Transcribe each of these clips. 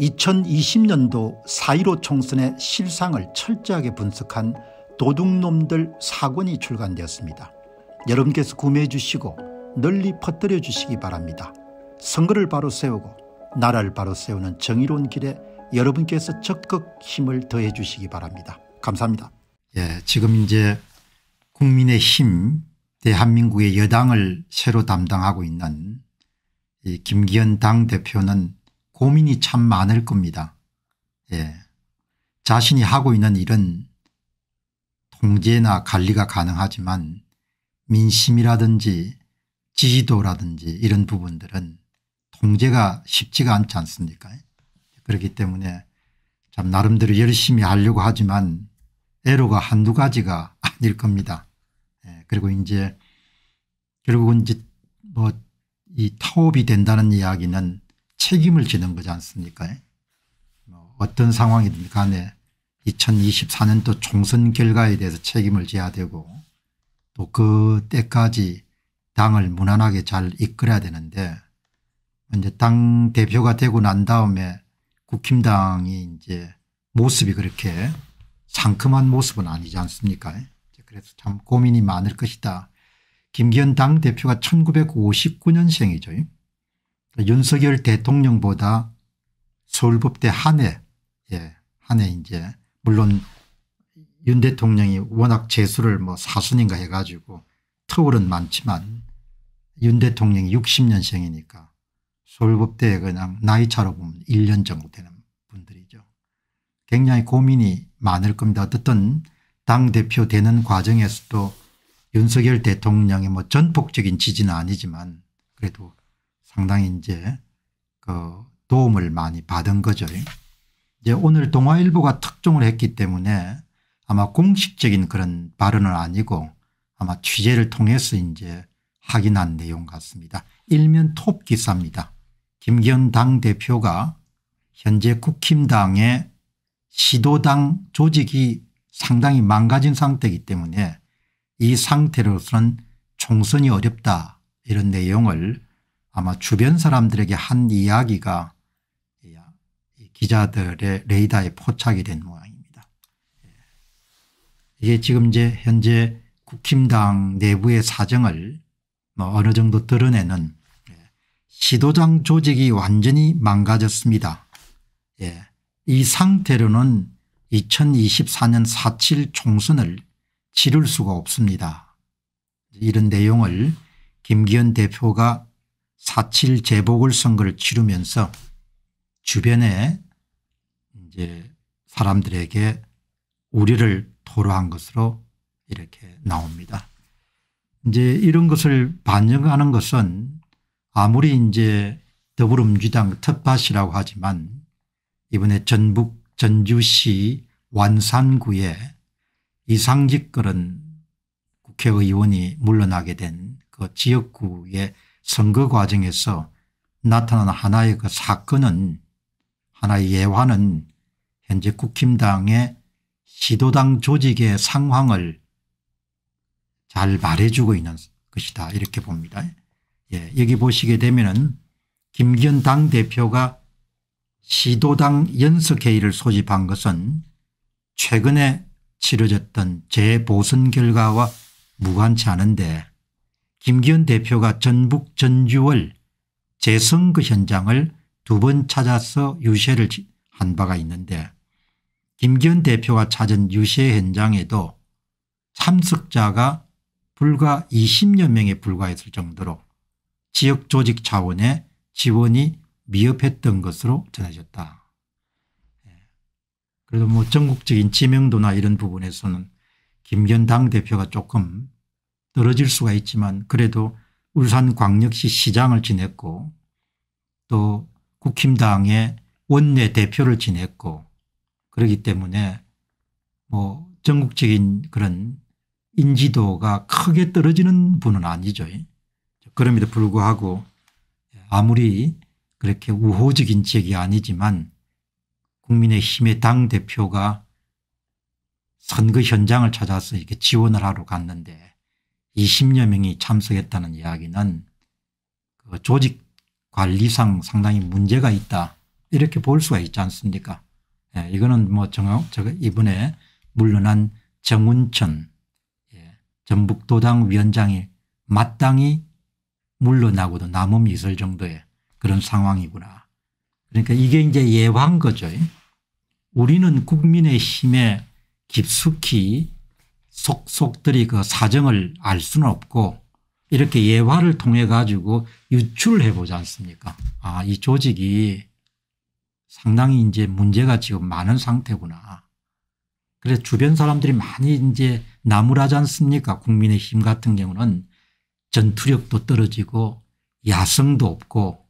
2020년도 4.15 총선의 실상을 철저하게 분석한 도둑놈들 사권이 출간되었습니다. 여러분께서 구매해 주시고 널리 퍼뜨려 주시기 바랍니다. 선거를 바로 세우고 나라를 바로 세우는 정의로운 길에 여러분께서 적극 힘을 더해 주시기 바랍니다. 감사합니다. 예, 지금 이제 국민의힘 대한민국의 여당을 새로 담당하고 있는 김기현 당대표는 고민이 참 많을 겁니다. 예. 자신이 하고 있는 일은 통제나 관리가 가능하지만 민심이라든지 지지도라든지 이런 부분들은 통제가 쉽지가 않지 않습니까 그렇기 때문에 참 나름대로 열심히 하려고 하지만 애로가 한두 가지가 아닐 겁니다. 예. 그리고 이제 결국은 이제 뭐 이 타업이 된다는 이야기는 책임을 지는 거지 않습니까? 뭐 어떤 상황이든 간에 2024년도 총선 결과에 대해서 책임을 져야 되고 또 그때까지 당을 무난하게 잘 이끌어야 되는데 이제 당 대표가 되고 난 다음에 국힘당이 이제 모습이 그렇게 상큼한 모습은 아니지 않습니까? 그래서 참 고민이 많을 것이다. 김기현 당 대표가 1959년생이죠. 윤석열 대통령보다 서울법대 한해, 예, 한해 이제, 물론 윤 대통령이 워낙 재수를 뭐 사순인가 해가지고 터울은 많지만 윤 대통령이 60년생이니까 서울법대에 그냥 나이차로 보면 1년 정도 되는 분들이죠. 굉장히 고민이 많을 겁니다. 어쨌든 당대표 되는 과정에서도 윤석열 대통령의 뭐 전폭적인 지지는 아니지만 그래도 상당히 이제 그 도움을 많이 받은 거죠. 이제 오늘 동아일보가 특종을 했기 때문에 아마 공식적인 그런 발언은 아니고 아마 취재를 통해서 이제 확인한 내용 같습니다. 일면 톱 기사입니다. 김기현 당대표가 현재 국힘당의 시도당 조직이 상당히 망가진 상태이기 때문에 이 상태로서는 총선이 어렵다 이런 내용을 아마 주변 사람들에게 한 이야기가 기자들의 레이더에 포착이 된 모양입니다. 예. 이게 지금 이제 현재 국힘당 내부의 사정을 뭐 어느 정도 드러내는 예, 시도장 조직이 완전히 망가졌습니다. 예. 이 상태로는 2024년 4.7 총선을 치를 수가 없습니다. 이런 내용을 김기현 대표가 4.7 재보궐선거를 치르면서 주변에 이제 사람들에게 우려를 토로한 것으로 이렇게 나옵니다. 이제 이런 것을 반영하는 것은 아무리 이제 더불어민주당 텃밭이라고 하지만 이번에 전북 전주시 완산구에 이상직 그런 국회의원이 물러나게 된 그 지역구의 선거 과정에서 나타난 하나의 그 사건은 하나의 예화는 현재 국힘당의 시도당 조직의 상황을 잘 말해주고 있는 것이다 이렇게 봅니다. 예, 여기 보시게 되면 김기현 당대표가 시도당 연석회의를 소집한 것은 최근에 치러졌던 재보선 결과와 무관치 않은데 김기현 대표가 전북 전주월 재선거 그 현장을 두 번 찾아서 유세를 한 바가 있는데 김기현 대표가 찾은 유세 현장에도 참석자가 불과 20여 명에 불과했을 정도로 지역 조직 차원의 지원이 미흡했던 것으로 전해졌다. 예. 그래도 뭐 전국적인 지명도나 이런 부분에서는 김기 당대표가 조금 떨어질 수가 있지만 그래도 울산광역시 시장을 지냈고 또 국힘당의 원내 대표를 지냈고 그러기 때문에 뭐 전국적인 그런 인지도가 크게 떨어지는 분은 아니죠. 그럼에도 불구하고 아무리 그렇게 우호적인 지역이 아니지만 국민의힘의 당대표가 선거 현장을 찾아서 이렇게 지원을 하러 갔는데 20여 명이 참석했다는 이야기는 그 조직 관리상 상당히 문제가 있다 이렇게 볼 수가 있지 않습니까 예, 이거는 뭐 정하, 제가 이번에 물러난 정운천 예, 전북도당 위원장이 마땅히 물러나고도 남음이 있을 정도의 그런 상황이구나 그러니까 이게 이제 예화인 거죠 우리는 국민의힘에 깊숙이 속속들이 그 사정을 알 수는 없고 이렇게 예화를 통해 가지고 유출을 해보지 않습니까 아이 조직이 상당히 이제 문제가 지금 많은 상태구나. 그래서 주변 사람들이 많이 이제 나무라지 않습니까 국민의힘 같은 경우는 전투력도 떨어지고 야성도 없고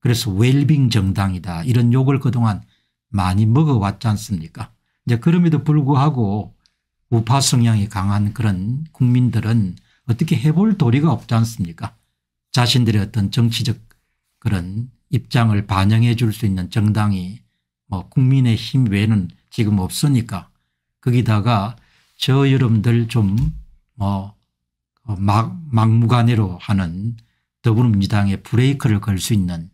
그래서 웰빙 정당이다 이런 욕을 그동안 많이 먹어왔지 않습니까 이제 그럼에도 불구하고 우파 성향이 강한 그런 국민들은 어떻게 해볼 도리가 없지 않습니까 자신들의 어떤 정치적 그런 입장을 반영해 줄 수 있는 정당이 뭐 국민의 힘 외에는 지금 없으니까 거기다가 저 여러분들 좀뭐 막무가내로 하는 더불어민주당의 브레이크를 걸 수 있는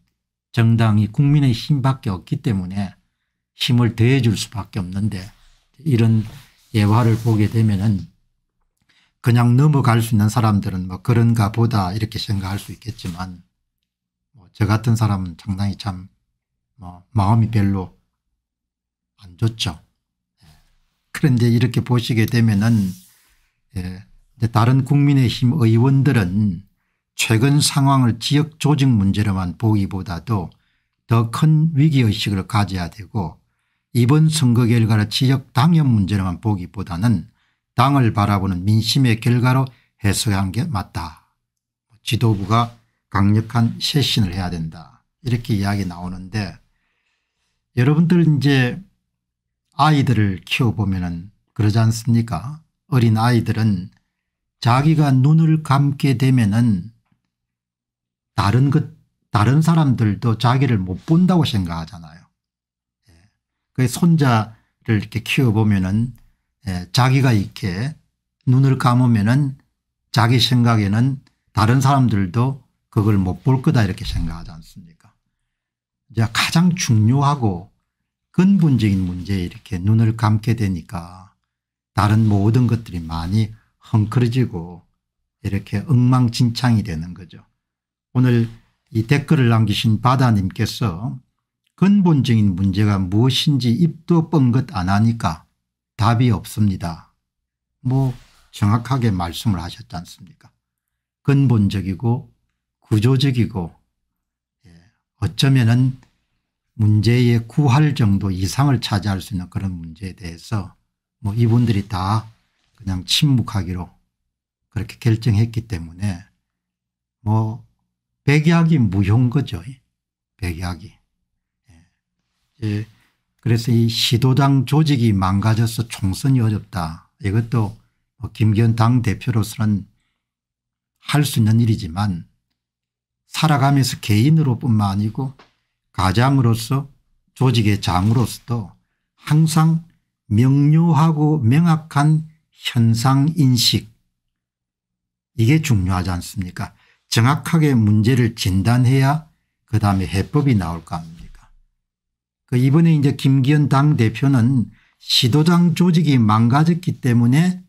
정당이 국민의 힘밖에 없기 때문에 힘을 더해 줄 수밖에 없는데 이런 예화를 보게 되면은 그냥 넘어갈 수 있는 사람들은 뭐 그런가 보다 이렇게 생각할 수 있겠지만 뭐저 같은 사람은 상당히 참뭐 마음이 별로 안 좋죠. 예. 그런데 이렇게 보시게 되면은 예, 다른 국민의힘 의원들은 최근 상황을 지역 조직 문제로만 보기보다도 더 큰 위기의식을 가져야 되고 이번 선거 결과를 지역 당연 문제로만 보기보다는 당을 바라보는 민심의 결과로 해석한 게 맞다. 지도부가 강력한 쇄신을 해야 된다. 이렇게 이야기 나오는데 여러분들 이제 아이들을 키워보면 그러지 않습니까 어린 아이들은 자기가 눈을 감게 되면은 다른 것 다른 사람들도 자기를 못 본다고 생각하잖아요. 그 손자를 이렇게 키워보면은 예, 자기가 이렇게 눈을 감으면은 자기 생각에는 다른 사람들도 그걸 못 볼 거다 이렇게 생각하지 않습니까 이제 가장 중요하고 근본적인 문제에 이렇게 눈을 감게 되니까 다른 모든 것들이 많이 헝클어지고 이렇게 엉망진창이 되는 거죠. 오늘 이 댓글을 남기신 바다님께서 근본적인 문제가 무엇인지 입도 뻥긋 안 하니까 답이 없습니다. 뭐 정확하게 말씀을 하셨지 않습니까 근본적이고 구조적이고 예, 어쩌면 문제의 구할 정도 이상을 차지할 수 있는 그런 문제에 대해서 뭐 이분들이 다 그냥 침묵하기로 그렇게 결정했기 때문에 뭐 백약이 무효인 거죠. 백약이. 예. 그래서 이 시도당 조직이 망가져서 총선이 어렵다. 이것도 뭐 김기현 당대표로서는 할 수 있는 일이지만 살아가면서 개인으로 뿐만 아니고 가장으로서 조직의 장으로서도 항상 명료하고 명확한 현상인식 이게 중요하지 않습니까 정확하게 문제를 진단해야 그 다음에 해법이 나올 겁니다. 그 이번에 이제 김기현 당 대표는 시도당 조직이 망가졌기 때문에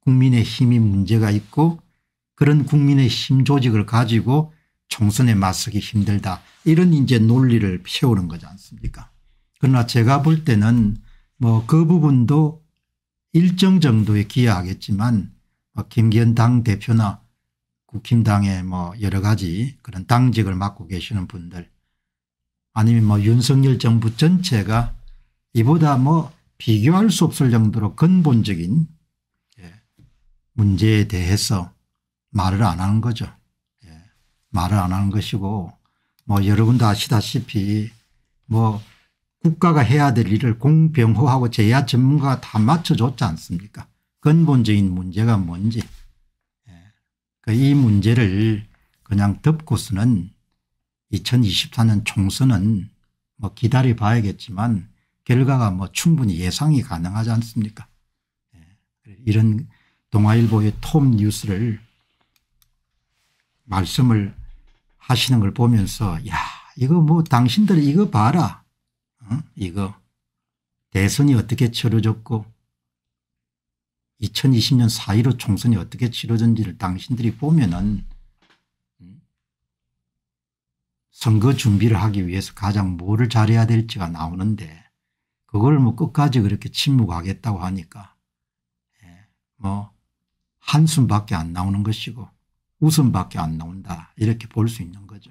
국민의 힘이 문제가 있고 그런 국민의 힘 조직을 가지고 총선에 맞서기 힘들다 이런 이제 논리를 세우는 거지 않습니까 그러나 제가 볼 때는 뭐 그 부분도 일정 정도에 기여하겠지만 뭐 김기현 당대표나 국힘당의 뭐 여러 가지 그런 당직을 맡고 계시는 분들 아니면 뭐 윤석열 정부 전체가 이보다 뭐 비교할 수 없을 정도로 근본적인 예, 문제에 대해서 말을 안 하는 거죠. 예, 말을 안 하는 것이고 뭐 여러분도 아시다시피 뭐 국가가 해야 될 일을 공병호하고 제야 전문가가 다 맞춰줬지 않습니까 근본적인 문제가 뭔지 예, 그 이 문제를 그냥 덮고서는 2024년 총선은 뭐 기다려 봐야겠지만 결과가 뭐 충분히 예상이 가능하지 않습니까? 예, 이런 동아일보의 톰 뉴스를 말씀을 하시는 걸 보면서 야 이거 뭐 당신들 이거 봐라 어? 이거 대선이 어떻게 치러졌고 2020년 4.15 총선이 어떻게 치러졌는지를 당신들이 보면은 선거 준비를 하기 위해서 가장 뭐를 잘해야 될지가 나오는데 그걸 뭐 끝까지 그렇게 침묵하겠다고 하니까 예, 뭐 한숨밖에 안 나오는 것이고 웃음밖에 안 나온다 이렇게 볼 수 있는 거죠.